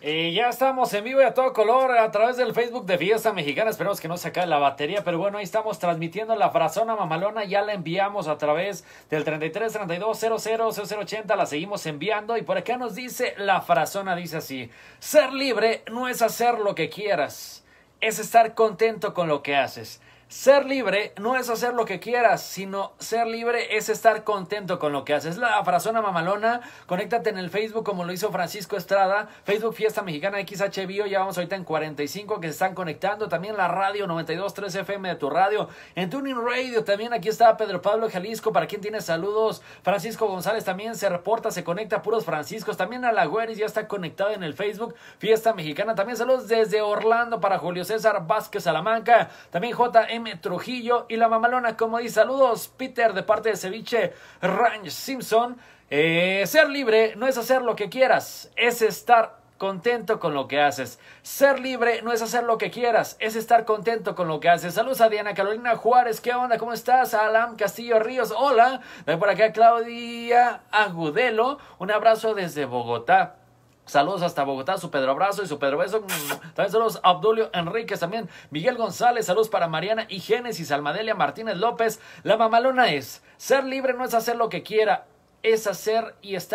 Y ya estamos en vivo y a todo color a través del Facebook de Fiesta Mexicana. Esperamos que no se acabe la batería, pero bueno, ahí estamos transmitiendo la frazona mamalona. Ya la enviamos a través del 33 La seguimos enviando y por acá nos dice la frazona: dice así, ser libre no es hacer lo que quieras, es estar contento con lo que haces. Ser libre no es hacer lo que quieras, sino ser libre es estar contento con lo que haces. La frazona mamalona, conéctate en el Facebook como lo hizo Francisco Estrada, Facebook Fiesta Mexicana XHBio, ya vamos ahorita en 45 que se están conectando, también la radio 923 FM de tu radio, en Tuning Radio también aquí está Pedro Pablo Jalisco, para quien tiene saludos, Francisco González también se reporta, se conecta, puros Franciscos, también a la Güeris ya está conectado en el Facebook Fiesta Mexicana, también saludos desde Orlando para Julio César Vázquez Salamanca, también JM Trujillo y la mamalona como dice, saludos Peter de parte de Ceviche Ranch Simpson. Eh, ser libre no es hacer lo que quieras, es estar contento con lo que haces. Ser libre no es hacer lo que quieras, es estar contento con lo que haces. Saludos a Diana Carolina Juárez, ¿qué onda? ¿Cómo estás? Alam Castillo Ríos, hola. por acá Claudia Agudelo, un abrazo desde Bogotá. Saludos hasta Bogotá, su Pedro Abrazo y su Pedro Beso. Mm, también saludos a Abdulio Enríquez, también Miguel González. Saludos para Mariana y Génesis, Almadelia Martínez López. La mamalona es, ser libre no es hacer lo que quiera, es hacer y estar.